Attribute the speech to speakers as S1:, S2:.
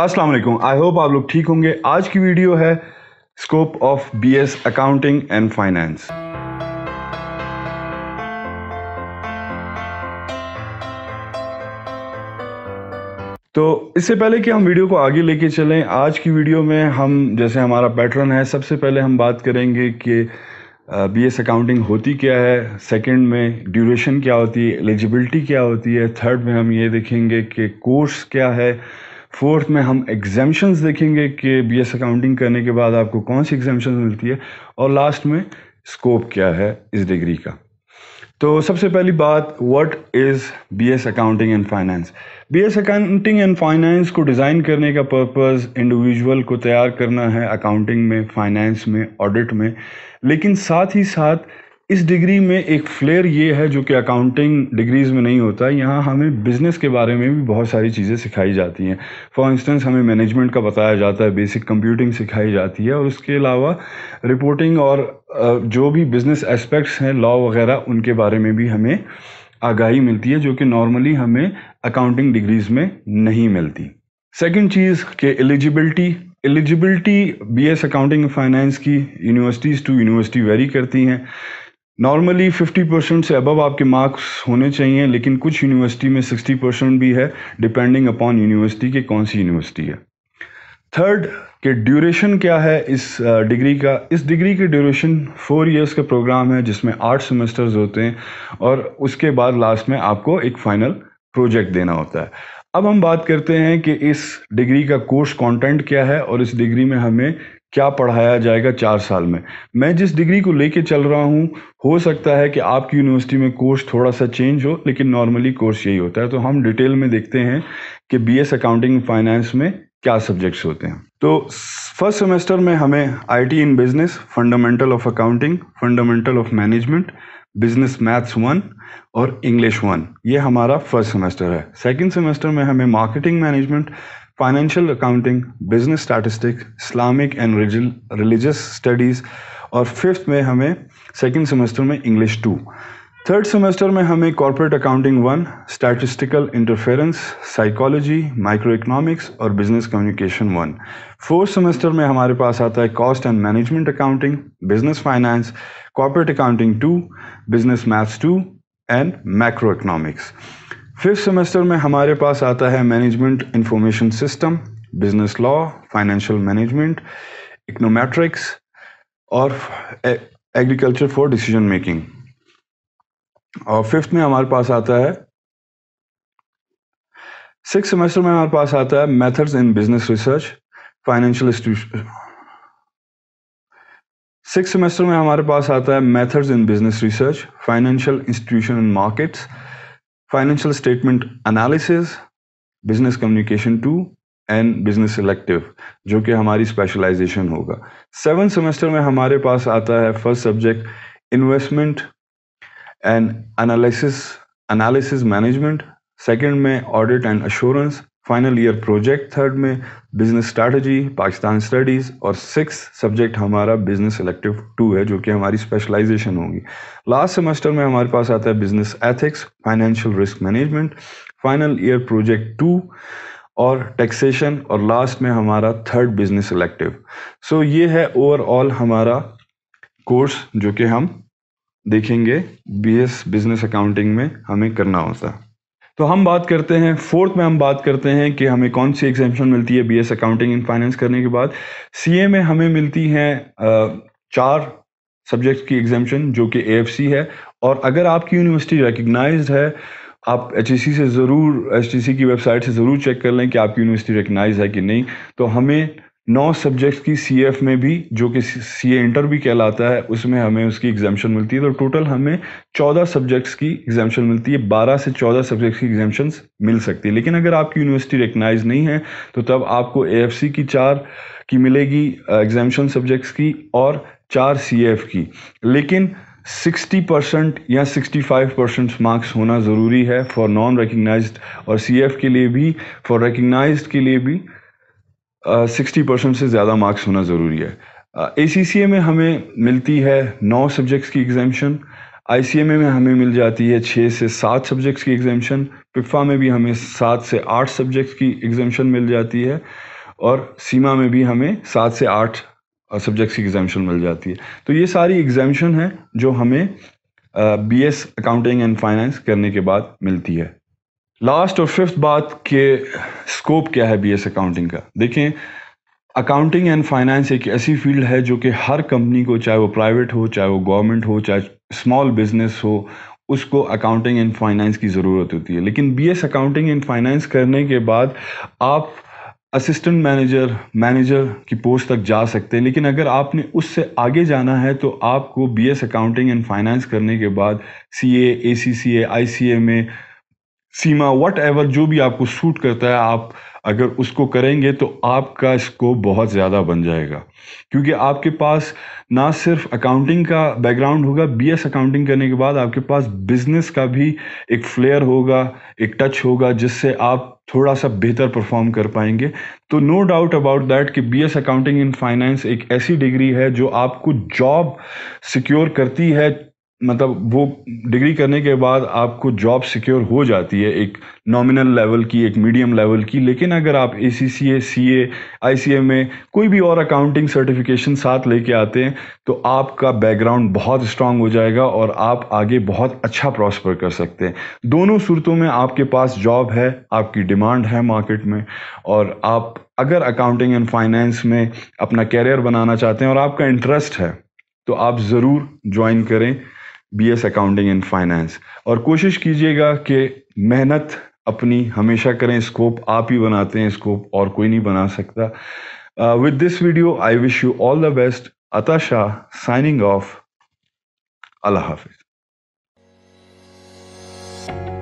S1: Aslam I hope आप लोग ठीक होंगे आज की वीडियो है scope of B S accounting and finance तो इससे पहले कि हम वीडियो को आगे लेके चलें आज की वीडियो में हम जैसे हमारा पैटर्न है सबसे पहले हम बात करेंगे कि बी एस अकाउंटिंग होती क्या है सेकंड में ड्यूरेशन क्या होती है एलिजिबिलिटी क्या होती है थर्ड में हम ये देखेंगे कि कोर्स क्या है फोर्थ में हम एग्जामेशन देखेंगे कि बी एस अकाउंटिंग करने के बाद आपको कौन सी एग्जामेशन मिलती है और लास्ट में स्कोप क्या है इस डिग्री का तो सबसे पहली बात what is BS accounting and finance BS accounting and finance को डिज़ाइन करने का पर्पस इंडिविजुअल को तैयार करना है अकाउंटिंग में फाइनेंस में ऑडिट में लेकिन साथ ही साथ इस डिग्री में एक फ्लेयर ये है जो कि अकाउंटिंग डिग्रीज़ में नहीं होता यहाँ हमें बिज़नेस के बारे में भी बहुत सारी चीज़ें सिखाई जाती हैं फॉर इंस्टेंस हमें मैनेजमेंट का बताया जाता है बेसिक कंप्यूटिंग सिखाई जाती है और उसके अलावा रिपोर्टिंग और जो भी बिज़नेस एस्पेक्ट्स हैं लॉ वगैरह उनके बारे में भी हमें आगाही मिलती है जो कि नॉर्मली हमें अकाउंटिंग डिग्रीज़ में नहीं मिलती सेकेंड चीज़ के eligibility eligibility S accounting finance की यूनिवर्सिटीज़ टू यूनिवर्सिटी वेरी करती हैं नॉर्मली 50 परसेंट से अबव आपके मार्क्स होने चाहिए लेकिन कुछ यूनिवर्सिटी में 60 परसेंट भी है डिपेंडिंग अपॉन यूनिवर्सिटी के कौन सी यूनिवर्सिटी है थर्ड के ड्यूरेशन क्या है इस डिग्री uh, का इस डिग्री के ड्यूरेशन फोर इयर्स का प्रोग्राम है जिसमें आठ सेमेस्टर्स होते हैं और उसके बाद लास्ट में आपको एक फाइनल प्रोजेक्ट देना होता है अब हम बात करते हैं कि इस डिग्री का कोर्स कंटेंट क्या है और इस डिग्री में हमें क्या पढ़ाया जाएगा चार साल में मैं जिस डिग्री को लेके चल रहा हूँ हो सकता है कि आपकी यूनिवर्सिटी में कोर्स थोड़ा सा चेंज हो लेकिन नॉर्मली कोर्स यही होता है तो हम डिटेल में देखते हैं कि एस अकाउंटिंग फाइनेंस में क्या सब्जेक्ट्स होते हैं तो फर्स्ट सेमेस्टर में हमें I in business fundamental of accounting fundamental of management business maths one और इंग्लिश वन ये हमारा फर्स्ट सेमेस्टर है सेकेंड सेमेस्टर में हमें marketing management financial accounting business statistic Islamic and religious studies और फिफ्थ में हमें सेकेंड सेमेस्टर में इंग्लिश टू थर्ड सेमेस्टर में हमें corporate accounting one statistical interference psychology micro economics और business communication one fourth semester में हमारे पास आता है cost and management accounting business finance corporate accounting 2 business maths 2 and macro economics fifth semester में हमारे पास आता है management information system business law financial management econometrics और एग्रीकल्चर फॉर डिसीजन मेकिंग और फिफ्थ में हमारे पास आता है सिक्स सेमेस्टर में हमारे पास आता है methods in business research financial six semester में हमारे पास आता है methods in business research financial institution and markets financial statement analysis business communication two and business selective जो कि हमारी स्पेशलाइजेशन होगा सेवन सेमेस्टर में हमारे पास आता है first subject investment and analysis analysis management second में audit and assurance final year project third में बिजनेस स्ट्रेटजी पाकिस्तान स्टडीज़ और सिक्स सब्जेक्ट हमारा बिजनेस इलेक्टिव टू है जो कि हमारी स्पेशलाइजेशन होगी लास्ट सेमेस्टर में हमारे पास आता है business ethics financial risk management final year project two और टैक्सेशन और लास्ट में हमारा थर्ड बिजनेस इलेक्टिव सो ये है ओवरऑल हमारा कोर्स जो कि हम देखेंगे बी बिजनेस अकाउंटिंग में हमें करना होता है तो हम बात करते हैं फोर्थ में हम बात करते हैं कि हमें कौन सी एग्जामेशन मिलती है बीएस अकाउंटिंग एंड फाइनेंस करने के बाद सीए में हमें मिलती हैं चार सब्जेक्ट की एग्जामेशन जो कि एएफसी है और अगर आपकी यूनिवर्सिटी रिकग्नाइज है आप एच से ज़रूर एच की वेबसाइट से ज़रूर चेक कर लें कि आपकी यूनिवर्सिटी रिकग्नाइज है कि नहीं तो हमें नौ सब्जेक्ट्स की एफ में भी जो कि ए इंटर भी कहलाता है उसमें हमें उसकी एग्जामेशन मिलती है तो टोटल हमें चौदह सब्जेक्ट्स की एग्जामेशन मिलती है बारह से चौदह सब्जेक्ट्स की एग्जामेशन मिल सकती है लेकिन अगर आपकी यूनिवर्सिटी रिकगनाइज नहीं है तो तब आपको सी की चार की मिलेगी एग्जामेशन सब्जेक्ट्स की और चार एफ की लेकिन 60 परसेंट या 65 परसेंट मार्क्स होना ज़रूरी है फॉर नॉन रिकगनाइज और एफ़ के लिए भी फॉर रिकगनाइज के लिए भी सिक्सटी परसेंट से ज़्यादा मार्क्स होना ज़रूरी है ए सी सी ए में हमें मिलती है नौ सब्जेक्ट्स की एग्जामेशन आई सी एम ए में हमें मिल जाती है छः से सात सब्जेक्ट्स की एग्जामेशन पिफा में भी हमें सात से आठ सब्जेक्ट्स की एग्जामेशन मिल जाती है और सीमा में भी हमें सात से आठ सब्जेक्ट्स की एग्जामेशन मिल जाती है तो ये सारी एग्जामेशन है जो हमें B S accounting and finance करने के बाद मिलती है लास्ट और फिफ्थ बात के स्कोप क्या है बीएस अकाउंटिंग का देखें अकाउंटिंग एंड फाइनेंस एक ऐसी फील्ड है जो कि हर कंपनी को चाहे वो प्राइवेट हो चाहे वो गवर्नमेंट हो चाहे स्मॉल बिजनेस हो उसको अकाउंटिंग एंड फाइनेंस की ज़रूरत होती है लेकिन बीएस अकाउंटिंग एंड फाइनेंस करने के बाद आप असिस्टेंट मैनेजर मैनेजर की पोस्ट तक जा सकते हैं लेकिन अगर आपने उससे आगे जाना है तो आपको बीएस अकाउंटिंग एंड फाइनेंस करने के बाद सीए एसीसीए आईसीए में सीमा वट एवर जो भी आपको सूट करता है आप अगर उसको करेंगे तो आपका स्कोप बहुत ज़्यादा बन जाएगा क्योंकि आपके पास ना सिर्फ अकाउंटिंग का बैकग्राउंड होगा बीएस अकाउंटिंग करने के बाद आपके पास बिजनेस का भी एक फ्लेयर होगा एक टच होगा जिससे आप थोड़ा सा बेहतर परफॉर्म कर पाएंगे तो नो डाउट अबाउट दैट कि बीएस अकाउंटिंग इन फाइनेंस एक ऐसी डिग्री है जो आपको जॉब सिक्योर करती है मतलब वो डिग्री करने के बाद आपको जॉब सिक्योर हो जाती है एक नॉमिनल लेवल की एक मीडियम लेवल की लेकिन अगर आप ए सी सी ए सी ए आई सी ए में कोई भी और अकाउंटिंग सर्टिफिकेशन साथ लेके आते हैं तो आपका बैकग्राउंड बहुत स्ट्रांग हो जाएगा और आप आगे बहुत अच्छा प्रॉस्पर कर सकते हैं दोनों सूरतों में आपके पास जॉब है आपकी डिमांड है मार्केट में और आप अगर अकाउंटिंग एंड फाइनेंस में अपना कैरियर बनाना चाहते हैं और आपका इंटरेस्ट है तो आप ज़रूर ज्वाइन करें बीएस अकाउंटिंग एंड फाइनेंस और कोशिश कीजिएगा कि मेहनत अपनी हमेशा करें स्कोप आप ही बनाते हैं स्कोप और कोई नहीं बना सकता with this video I wish you all the best Ata Shah signing off अल्लाह हाफिज़